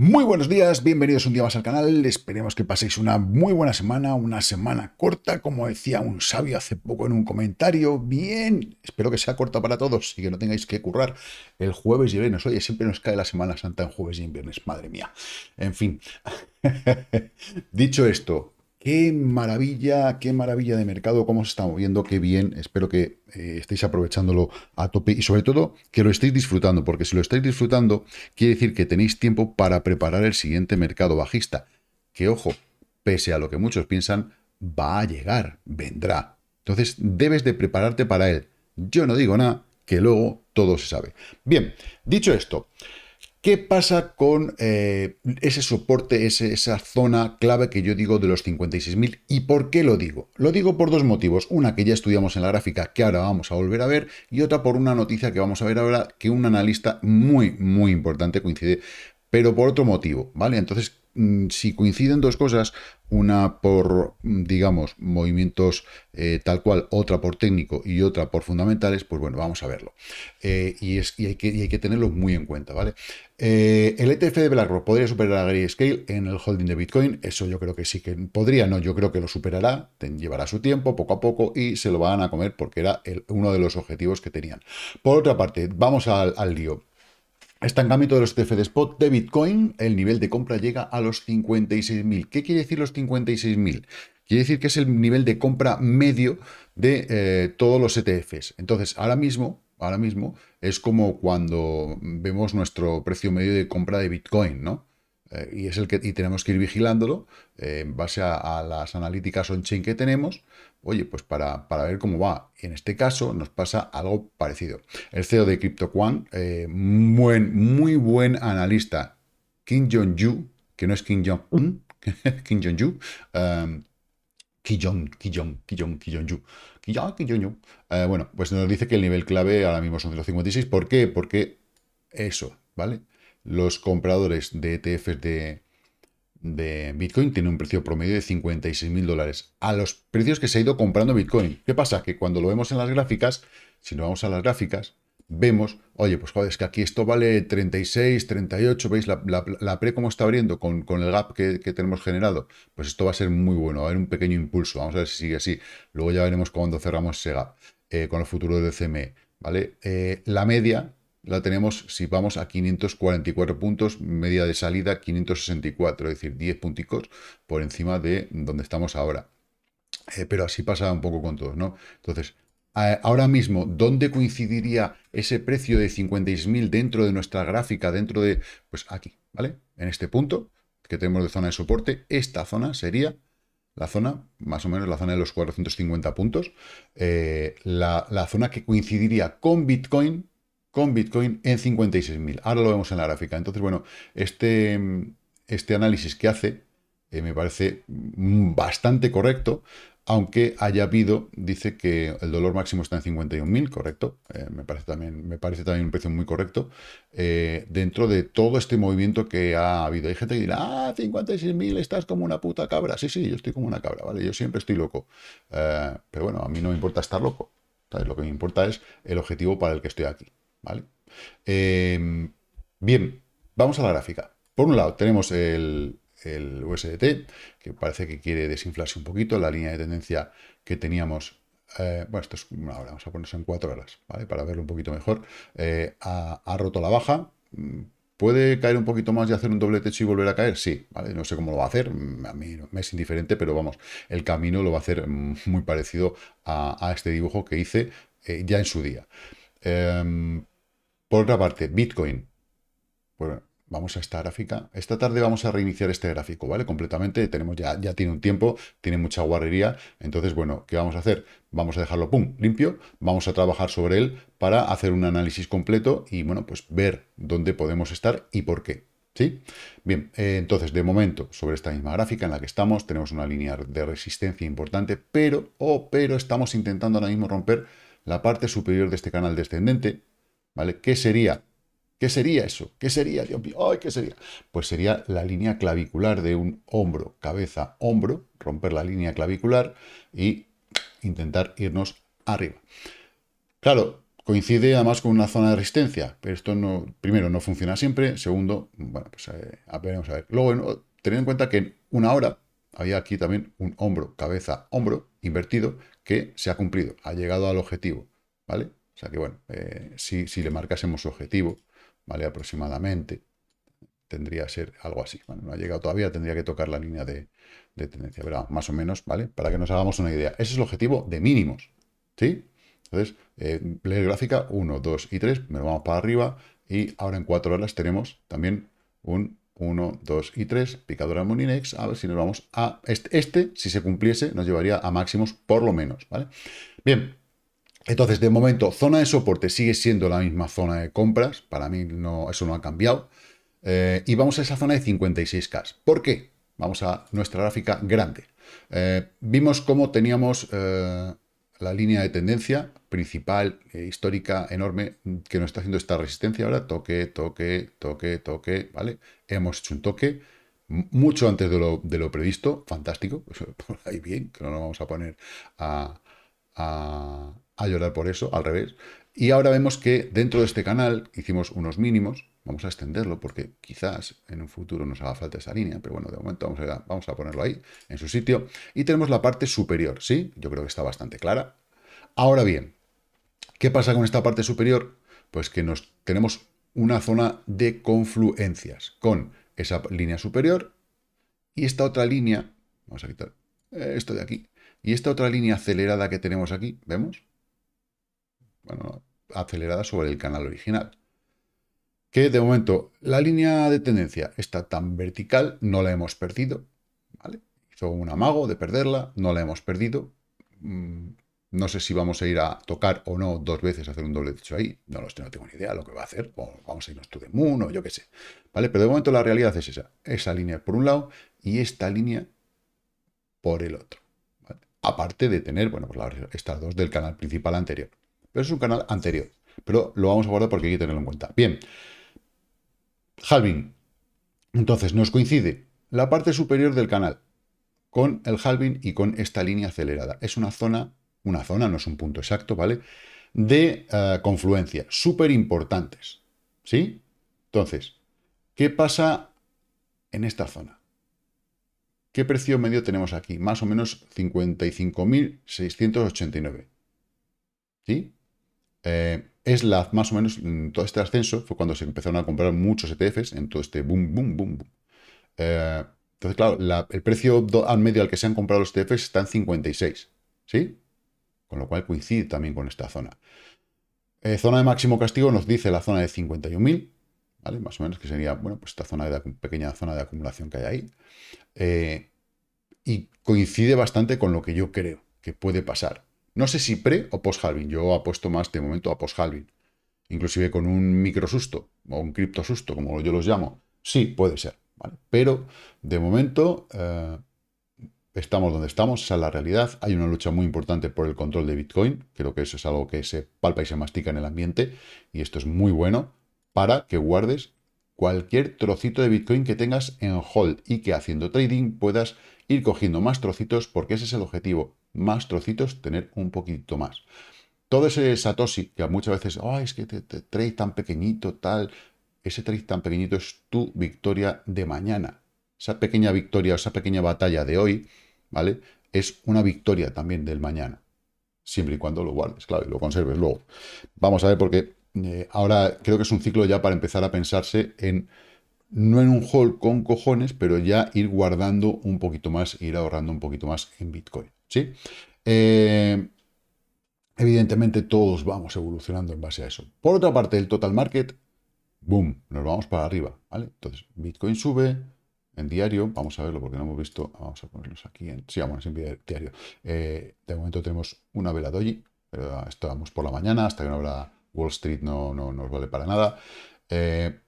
Muy buenos días, bienvenidos un día más al canal, esperemos que paséis una muy buena semana, una semana corta, como decía un sabio hace poco en un comentario, bien, espero que sea corta para todos y que no tengáis que currar el jueves y viernes, oye, siempre nos cae la Semana Santa en jueves y en viernes, madre mía, en fin, dicho esto, Qué maravilla, qué maravilla de mercado, cómo se está moviendo, qué bien. Espero que eh, estéis aprovechándolo a tope y sobre todo que lo estéis disfrutando, porque si lo estáis disfrutando, quiere decir que tenéis tiempo para preparar el siguiente mercado bajista, que ojo, pese a lo que muchos piensan, va a llegar, vendrá. Entonces debes de prepararte para él. Yo no digo nada, que luego todo se sabe. Bien, dicho esto, ¿Qué pasa con eh, ese soporte, esa zona clave que yo digo de los 56.000? ¿Y por qué lo digo? Lo digo por dos motivos. Una que ya estudiamos en la gráfica, que ahora vamos a volver a ver, y otra por una noticia que vamos a ver ahora, que un analista muy, muy importante coincide, pero por otro motivo, ¿vale? Entonces, Mm, si coinciden dos cosas, una por, mm, digamos, movimientos eh, tal cual, otra por técnico y otra por fundamentales, pues bueno, vamos a verlo. Eh, y, es, y, hay que, hay que, tenerlo muy en cuenta, ¿vale? Eh, el ETF de BlackRock podría superar a Grey Scale en el holding de Bitcoin, eso yo creo que sí que podría, no, yo creo que lo superará, llevará su tiempo, poco a poco, y se lo van a comer porque era uno de los objetivos que tenían. Por otra parte, vamos al, al lío. Estancamiento de los ETF de spot de Bitcoin, el nivel de compra llega a los 56.000. ¿Qué quiere decir los 56.000? Quiere decir que es el nivel de compra medio de eh, todos los ETFs. Entonces, ahora mismo, ahora mismo es como cuando vemos nuestro precio medio de compra de Bitcoin, ¿no? Eh, y es el que tenemos que ir vigilándolo eh, en base a, las analíticas on-chain que tenemos, oye, pues para, ver cómo va. En este caso nos pasa algo parecido. El CEO de CryptoQuan, eh, muy, muy buen analista, Kim Jong-ju, que no es Kim Jong-un, Kim Jong-ju, Kim em, Kijong, Kijong, Kijong, Kijong-ju. Kijong, Kijong-ju. bueno, pues nos dice que el nivel clave ahora mismo son 0.56. ¿Por qué? Porque eso, ¿vale? los compradores de ETFs de, Bitcoin tienen un precio promedio de 56.000 dólares a los precios que se ha ido comprando Bitcoin. ¿Qué pasa? Que cuando lo vemos en las gráficas, si nos vamos a las gráficas, vemos, oye, pues joder, es que aquí esto vale 36, 38, ¿veis la, pre cómo está abriendo con, con el gap que, tenemos generado? Pues esto va a ser muy bueno, va a haber un pequeño impulso, vamos a ver si sigue así. Luego ya veremos cuando cerramos ese gap eh, con el futuro del CME, ¿vale? Eh, la media, la tenemos, si vamos a 544 puntos, media de salida 564, es decir, 10 punticos por encima de donde estamos ahora. Eh, pero así pasa un poco con todos, ¿no? Entonces, ahora mismo, ¿dónde coincidiría ese precio de 56.000 dentro de nuestra gráfica, dentro de, pues aquí, ¿vale? En este punto que tenemos de zona de soporte, esta zona sería la zona, más o menos la zona de los 450 puntos, eh, la, zona que coincidiría con Bitcoin con Bitcoin en 56.000. Ahora lo vemos en la gráfica. Entonces, bueno, este, este análisis que hace eh, me parece mm, bastante correcto, aunque haya habido, dice que el dolor máximo está en 51.000, correcto, eh, me, parece también, me parece también un precio muy correcto, eh, dentro de todo este movimiento que ha habido. Hay gente que dirá, ah, 56.000, estás como una puta cabra. Sí, sí, yo estoy como una cabra, ¿vale? Yo siempre estoy loco. pero bueno, a mí no me importa estar loco. Lo que me importa es el objetivo para el que estoy aquí. ¿vale? Em, bien, vamos a la gráfica. Por un lado tenemos el, el USDT, que parece que quiere desinflarse un poquito, la línea de tendencia que teníamos, eh, bueno, esto es una hora, vamos a ponerse en cuatro horas, ¿vale? Para verlo un poquito mejor, eh, ha, roto la baja, ¿puede caer un poquito más y hacer un doble techo y volver a caer? Sí, ¿vale? No sé cómo lo va a hacer, mm, a mí me es indiferente, pero vamos, el camino lo va a hacer mm, muy parecido a, este dibujo que hice eh, ya en su día. Em, por otra parte, Bitcoin. Bueno, vamos a esta gráfica. Esta tarde vamos a reiniciar este gráfico, ¿vale? Completamente. Tenemos ya, ya tiene un tiempo, tiene mucha guarrería. Entonces, bueno, ¿qué vamos a hacer? Vamos a dejarlo, pum, limpio. Vamos a trabajar sobre él para hacer un análisis completo y, bueno, pues ver dónde podemos estar y por qué. ¿Sí? Bien, eh, entonces, de momento, sobre esta misma gráfica en la que estamos, tenemos una línea de resistencia importante, pero, oh, pero estamos intentando ahora mismo romper la parte superior de este canal descendente, ¿vale? ¿Qué sería? ¿Qué sería eso? ¿Qué sería, Dios mío? qué sería! Pues sería la línea clavicular de un hombro, cabeza, hombro, romper la línea clavicular y intentar irnos arriba. Claro, coincide además con una zona de resistencia, pero esto no, primero, no funciona siempre, segundo, bueno, pues eh, a ver, vamos a ver. Luego, tened en cuenta que en una hora había aquí también un hombro, cabeza, hombro invertido que se ha cumplido, ha llegado al objetivo, ¿vale? O sea que bueno, eh, si, le marcásemos su objetivo, ¿vale? Aproximadamente tendría que ser algo así. Bueno, no ha llegado todavía, tendría que tocar la línea de, tendencia, ¿verdad?, más o menos, ¿vale? Para que nos hagamos una idea. Ese es el objetivo de mínimos, ¿sí? Entonces, eh, leer gráfica 1, 2 y 3, me vamos para arriba y ahora en 4 horas tenemos también un 1, 2 y 3, picadora Moninex, a ver si nos vamos a... Este. este, si se cumpliese, nos llevaría a máximos por lo menos, ¿vale? Bien, entonces, de momento, zona de soporte sigue siendo la misma zona de compras, para mí no, eso no ha cambiado, eh, y vamos a esa zona de 56K. ¿Por qué? Vamos a nuestra gráfica grande. Eh, vimos cómo teníamos... Eh, la línea de tendencia principal, eh, histórica, enorme, que nos está haciendo esta resistencia ahora, toque, toque, toque, toque, ¿vale? Hemos hecho un toque mucho antes de lo, previsto, fantástico, por ahí bien, que no nos vamos a poner a llorar por eso, al revés. Y ahora vemos que dentro de este canal hicimos unos mínimos, Vamos a extenderlo porque quizás en un futuro nos haga falta esa línea, pero bueno, de momento vamos a, ponerlo ahí, en su sitio. Y tenemos la parte superior, ¿sí? Yo creo que está bastante clara. Ahora bien, ¿qué pasa con esta parte superior? Pues que nos tenemos una zona de confluencias con esa línea superior y esta otra línea, vamos a quitar eh, esto de aquí, y esta otra línea acelerada que tenemos aquí, ¿vemos? Bueno, acelerada sobre el canal original que de momento la línea de tendencia está tan vertical, no la hemos perdido, ¿vale? Hizo un amago de perderla, no la hemos perdido. Mm, no sé si vamos a ir a tocar o no dos veces, hacer un doble techo ahí, no, lo no tengo ni idea lo que va a hacer, o vamos a irnos tú de moon, o yo qué sé, ¿vale? Pero de momento la realidad es esa, esa línea por un lado y esta línea por el otro, Aparte de tener, bueno, pues estas dos del canal principal anterior, pero es un canal anterior, pero lo vamos a guardar porque hay que tenerlo en cuenta. Bien, halving. Entonces nos coincide la parte superior del canal con el halving y con esta línea acelerada. Es una zona, una zona, no es un punto exacto, ¿vale? De eh, confluencia, súper importantes, ¿sí? Entonces, ¿qué pasa en esta zona? ¿Qué precio medio tenemos aquí? Más o menos 55.689, ¿sí? Eh, es la, más o menos, todo este ascenso fue cuando se empezaron a comprar muchos ETFs en todo este boom, boom, boom, boom. Eh, entonces, claro, el precio al medio al que se han comprado los ETFs está en 56, ¿sí? Con lo cual coincide también con esta zona. Eh, zona de máximo castigo nos dice la zona de 51.000, ¿vale? Más o menos, que sería, bueno, pues esta zona de pequeña zona de acumulación que hay ahí. Eh, y coincide bastante con lo que yo creo que puede pasar. No sé si pre o post-halving. Yo apuesto más de momento a post-halving. Inclusive con un micro susto o un cripto susto, como yo los llamo. Sí, puede ser. Pero de momento eh, estamos donde estamos. Esa es la realidad. Hay una lucha muy importante por el control de Bitcoin. Creo que eso es algo que se palpa y se mastica en el ambiente. Y esto es muy bueno para que guardes cualquier trocito de Bitcoin que tengas en hold y que haciendo trading puedas ir cogiendo más trocitos porque ese es el objetivo, más trocitos, tener un poquito más. Todo ese Satoshi, que muchas veces, es que te, te trade tan pequeñito, tal, ese trade tan pequeñito es tu victoria de mañana. Esa pequeña victoria, esa pequeña batalla de hoy, ¿vale? Es una victoria también del mañana. Siempre y cuando lo guardes, claro, y lo conserves luego. Vamos a ver, porque eh, ahora creo que es un ciclo ya para empezar a pensarse en no en un hall con cojones, pero ya ir guardando un poquito más, ir ahorrando un poquito más en Bitcoin. ¿sí? Eh, evidentemente todos vamos evolucionando en base a eso. Por otra parte, el total market, boom, nos vamos para arriba, ¿vale? Entonces, Bitcoin sube en diario, vamos a verlo porque no hemos visto, vamos a ponerlos aquí, en, sí, vamos en diario. Eh, de momento tenemos una vela doji, pero estábamos por la mañana, hasta que no vela Wall Street no, no, nos vale para nada. Eh,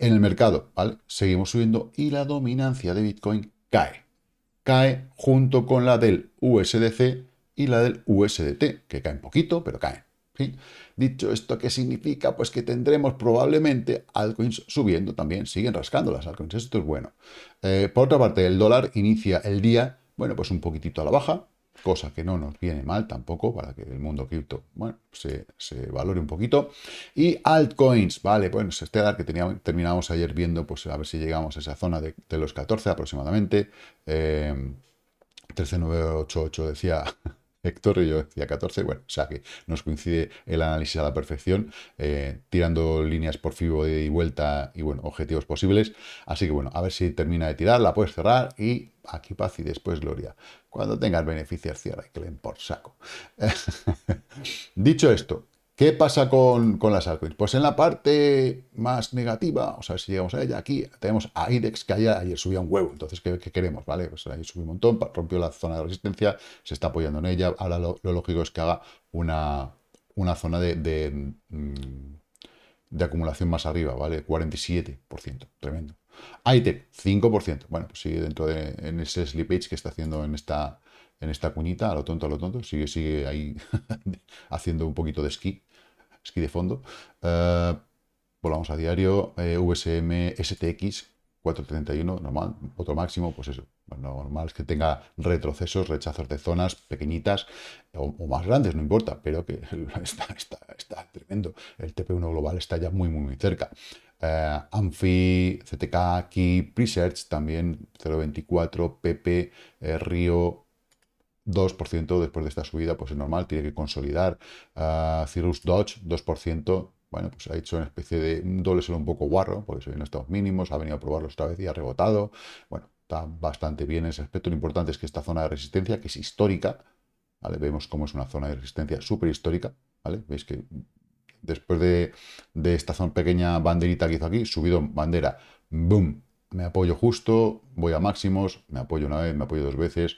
en el mercado, ¿vale? Seguimos subiendo y la dominancia de Bitcoin cae cae junto con la del USDC y la del USDT, que caen poquito, pero caen. Dicho esto, ¿qué significa? Pues que tendremos probablemente altcoins subiendo también, siguen rascando las altcoins, esto es bueno. Eh, por otra parte, el dólar inicia el día, bueno, pues un poquitito a la baja, cosa que no nos viene mal tampoco para que el mundo cripto bueno, se, valore un poquito. Y altcoins, vale, bueno, pues dar que teníamos, terminamos ayer viendo, pues a ver si llegamos a esa zona de, los 14 aproximadamente. 13988 em, decía Héctor y yo decía 14, bueno, o sea que nos coincide el análisis a la perfección, eh, tirando líneas por FIBO de y vuelta y bueno, objetivos posibles. Así que bueno, a ver si termina de tirar, la puedes cerrar y aquí paz y después gloria. Cuando tengas beneficios, cierra y que le por saco. Dicho esto, ¿qué pasa con, las altcoins? Pues en la parte más negativa, o sea, si llegamos a ella, aquí tenemos a IDEX, que ayer, ayer subía un huevo. Entonces, ¿qué, queremos? ¿Vale? Pues ahí subió un montón, rompió la zona de resistencia, se está apoyando en ella. Ahora lo, lógico es que haga una, una zona de, de mm, acumulación más arriba, ¿vale? 47%, tremendo. Aitep ah, 5%. Bueno, pues sigue dentro de en ese slippage que está haciendo en esta, en esta cuñita, a lo tonto, a lo tonto. Sigue, sigue ahí haciendo un poquito de esquí, esquí de fondo. Eh, volamos a diario. USM STX, 4.31, normal, otro máximo, pues eso. Pues normal es que tenga retrocesos, rechazos de zonas pequeñitas o, más grandes, no importa, pero que está, está tremendo. El TP1 global está ya muy, muy, muy cerca eh, CTK, Key, Research, también 0.24, PP, eh, Río, 2% después de esta subida, pues es normal, tiene que consolidar. a eh, Cirrus Dodge, 2%, bueno, pues ha hecho una especie de doble solo un poco guarro, porque se vienen a mínimos, ha venido a probarlo otra vez y ha rebotado. Bueno, está bastante bien ese aspecto. Lo importante es que esta zona de resistencia, que es histórica, ¿vale? Vemos cómo es una zona de resistencia súper histórica, ¿vale? Veis que después de, esta zona pequeña banderita que hizo aquí, subido bandera, boom, me apoyo justo, voy a máximos, me apoyo una vez, me apoyo dos veces,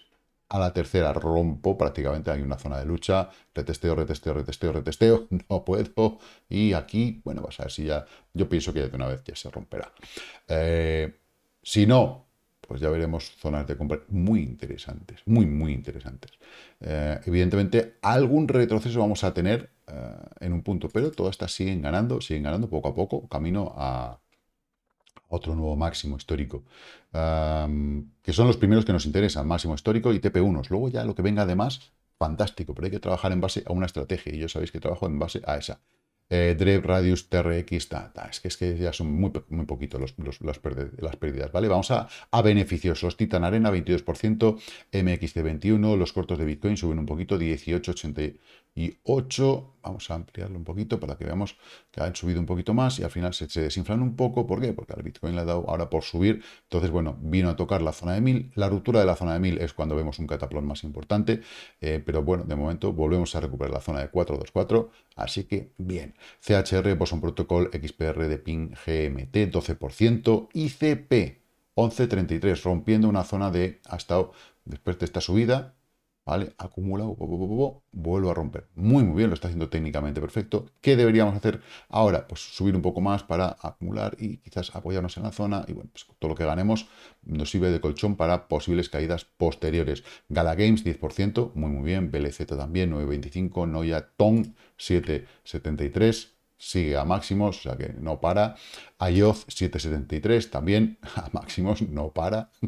a la tercera rompo prácticamente, hay una zona de lucha, retesteo, retesteo, retesteo, retesteo, no puedo, y aquí, bueno, vas a ver si ya, yo pienso que ya de una vez ya se romperá. Eh, si no, pues ya veremos zonas de compra muy interesantes, muy, muy interesantes. Eh, evidentemente, algún retroceso vamos a tener eh, en un punto, pero todas estas siguen ganando, siguen ganando poco a poco, camino a otro nuevo máximo histórico, em, que son los primeros que nos interesan, máximo histórico y TP1. Luego ya lo que venga además, fantástico, pero hay que trabajar en base a una estrategia y yo sabéis que trabajo en base a esa eh, Radius TRX, Es, que, es que ya son muy, muy poquitos las, pérdidas, ¿vale? Vamos a, beneficiosos, Titan Arena, 22%, de 21, los cortos de Bitcoin suben un poquito, 18,80 y 8. Vamos a ampliarlo un poquito para que veamos que han subido un poquito más y al final se, desinflan un poco. ¿Por qué? Porque al Bitcoin le ha dado ahora por subir. Entonces, bueno, vino a tocar la zona de 1000. La ruptura de la zona de 1000 es cuando vemos un cataplón más importante. Eh, pero bueno, de momento volvemos a recuperar la zona de 424. Así que bien. CHR, un Protocol, XPR de PIN, GMT, 12%. ICP, 11.33, rompiendo una zona de hasta después de esta subida ¿vale? Acumula, vuelvo a romper. Muy, muy bien, lo está haciendo técnicamente perfecto. ¿Qué deberíamos hacer ahora? Pues subir un poco más para acumular y quizás apoyarnos en la zona. Y bueno, pues todo lo que ganemos nos sirve de colchón para posibles caídas posteriores. Gala Games, 10%, muy, muy bien. BLZ también, 9.25. Noya Tong, 7.73 sigue a máximos, o sea que no para. Ayoz 773 también a máximos, no para.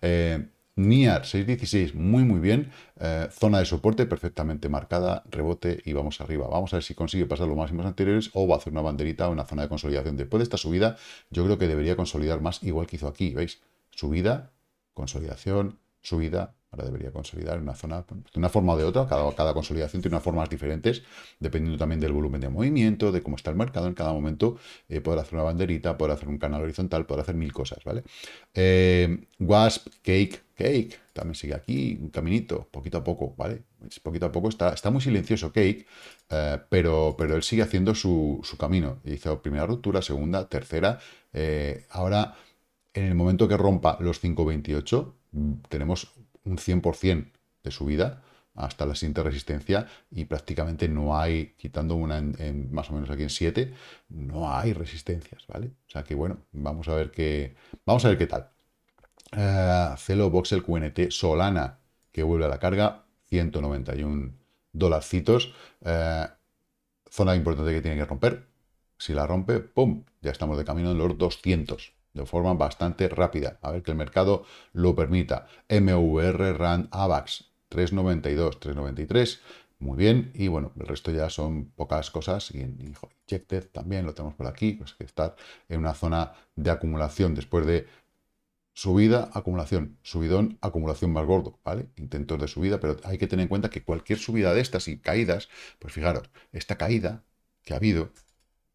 Eh, NIAR 616, muy muy bien, eh, zona de soporte perfectamente marcada, rebote y vamos arriba. Vamos a ver si consigue pasar los máximos anteriores o va a hacer una banderita o una zona de consolidación. Después de esta subida, yo creo que debería consolidar más, igual que hizo aquí, ¿veis? Subida, consolidación, subida, Ahora debería consolidar en una zona, de una forma o de otra, cada, cada consolidación tiene unas formas diferentes, dependiendo también del volumen de movimiento, de cómo está el mercado en cada momento, eh, poder hacer una banderita, poder hacer un canal horizontal, poder hacer mil cosas, ¿vale? Eh, Wasp, Cake, Cake, también sigue aquí, un caminito, poquito a poco, ¿vale? Poquito a poco está, está muy silencioso Cake, eh, pero, pero él sigue haciendo su, camino. Hizo primera ruptura, segunda, tercera. Eh, ahora, en el momento que rompa los 5.28, mm, tenemos un 100% de subida hasta la siguiente resistencia y prácticamente no hay, quitando una en, más o menos aquí en 7, no hay resistencias, ¿vale? O sea que bueno, vamos a ver qué, vamos a ver qué tal. Uh, Celo, Voxel, QNT, Solana, que vuelve a la carga, 191 dolarcitos. Eh, zona importante que tiene que romper. Si la rompe, ¡pum! Ya estamos de camino en los 200 de forma bastante rápida, a ver que el mercado lo permita. MVR, RAN AVAX, 392, 393, muy bien. Y bueno, el resto ya son pocas cosas. Y en Injected también lo tenemos por aquí, pues que estar en una zona de acumulación después de subida, acumulación, subidón, acumulación más gordo, ¿vale? Intentos de subida, pero hay que tener en cuenta que cualquier subida de estas y caídas, pues fijaros, esta caída que ha habido,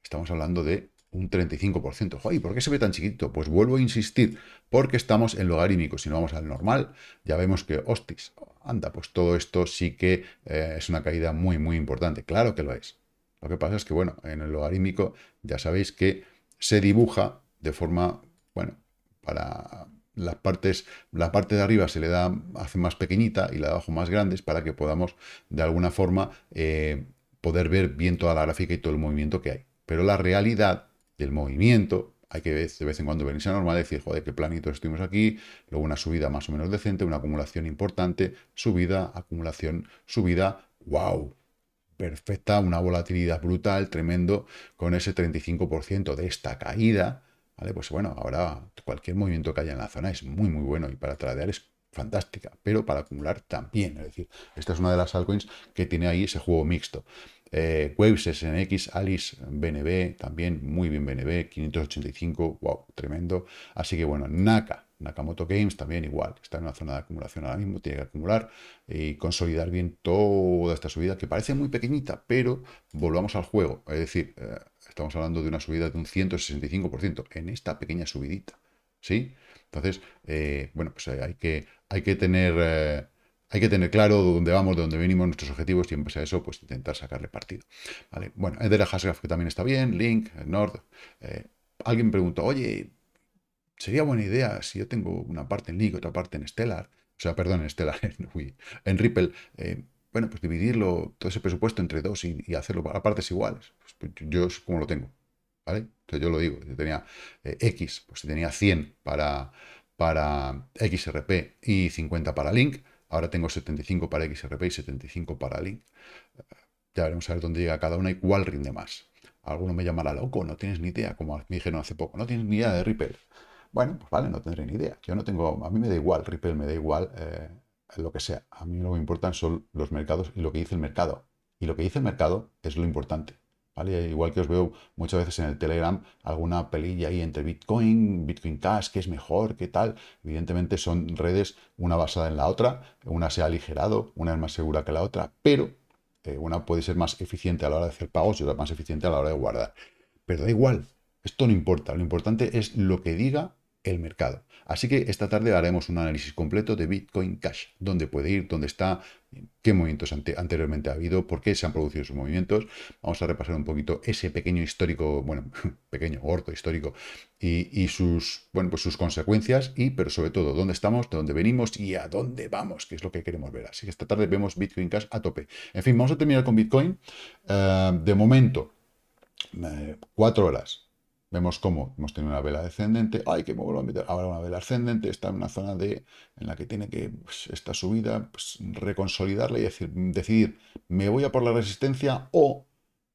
estamos hablando de un 35%. por qué se ve tan chiquito? Pues vuelvo a insistir, porque estamos en logarítmico. Si no vamos al normal, ya vemos que, hostis, anda, pues todo esto sí que eh, es una caída muy, muy importante. Claro que lo es. Lo que pasa es que, bueno, en el logarítmico ya sabéis que se dibuja de forma, bueno, para las partes, la parte de arriba se le da, hace más pequeñita y la de abajo más grandes para que podamos, de alguna forma, eh, poder ver bien toda la gráfica y todo el movimiento que hay. Pero la realidad del movimiento. Hay que de vez en cuando venirse a normal y decir, joder, qué planito estuvimos aquí, luego una subida más o menos decente, una acumulación importante, subida, acumulación, subida, wow, perfecta, una volatilidad brutal, tremendo, con ese 35% de esta caída, ¿vale? Pues bueno, ahora cualquier movimiento que haya en la zona es muy, muy bueno y para tradear es fantástica, pero para acumular también. Es decir, esta es una de las altcoins que tiene ahí ese juego mixto. Eh, Waves SNX, Alice, BNB, también muy bien BNB, 585, wow, tremendo. Así que bueno, Naka, Nakamoto Games también igual, está en una zona de acumulación ahora mismo, tiene que acumular y consolidar bien toda esta subida que parece muy pequeñita, pero volvamos al juego, es decir, eh, estamos hablando de una subida de un 165% en esta pequeña subidita, ¿sí? sí entonces, eh, bueno, pues eh, hay que, hay que tener... Eh, hay que tener claro dónde vamos, de dónde venimos, nuestros objetivos y en base a eso, pues intentar sacarle partido. ¿Vale? Bueno, Edera Hasgraf, que también está bien, Link, Nord. Eh, alguien me preguntó, oye, sería buena idea si yo tengo una parte en Link, otra parte en Stellar, o sea, perdón, en Stellar, en, Ripple. bueno, pues dividirlo, todo ese presupuesto entre dos y, hacerlo a partes iguales. Pues, pues, yo es como lo tengo yo lo digo, yo tenía eh, X, pues tenía 100 para, para XRP y 50 para Link, ahora tengo 75 para XRP y 75 para Link. Eh, ya veremos a ver dónde llega cada una y cuál rinde más. Alguno me llamará loco, no tienes ni idea, como me dijeron hace poco, no tienes ni idea de Ripple. Bueno, pues vale, no tendré ni idea. Yo no tengo, a mí me da igual, Ripple me da igual eh, lo que sea. A mí lo que me importan son los mercados y lo que dice el mercado. Y lo que dice el mercado es lo importante. Igual que os veo muchas veces en el Telegram alguna pelilla ahí entre Bitcoin, Bitcoin Cash, qué es mejor, qué tal. Evidentemente son redes una basada en la otra, una se ha aligerado, una es más segura que la otra, pero eh, una puede ser más eficiente a la hora de hacer pagos y otra más eficiente a la hora de guardar. Pero da igual, esto no importa, lo importante es lo que diga el mercado. Así que esta tarde haremos un análisis completo de Bitcoin Cash, dónde puede ir, dónde está, qué movimientos anteriormente ha habido, por qué se han producido esos movimientos. Vamos a repasar un poquito ese pequeño histórico, bueno, pequeño, gordo histórico, y, sus, bueno, pues sus consecuencias, y, pero sobre todo, dónde estamos, de dónde venimos y a dónde vamos, que es lo que queremos ver. Así que esta tarde vemos Bitcoin Cash a tope. En fin, vamos a terminar con Bitcoin. Eh, de momento, eh, cuatro horas Vemos cómo hemos tenido una vela descendente, hay que moverlo a meter! ahora una vela ascendente, está en una zona de, en la que tiene que pues, esta subida pues, reconsolidarla y decir, decidir, me voy a por la resistencia o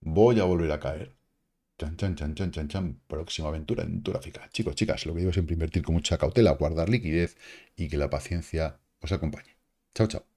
voy a volver a caer. Chan, chan, chan, chan, chan, chan, próxima aventura en gráfica. Chicos, chicas, lo que digo es invertir con mucha cautela, guardar liquidez y que la paciencia os acompañe. Chao, chao.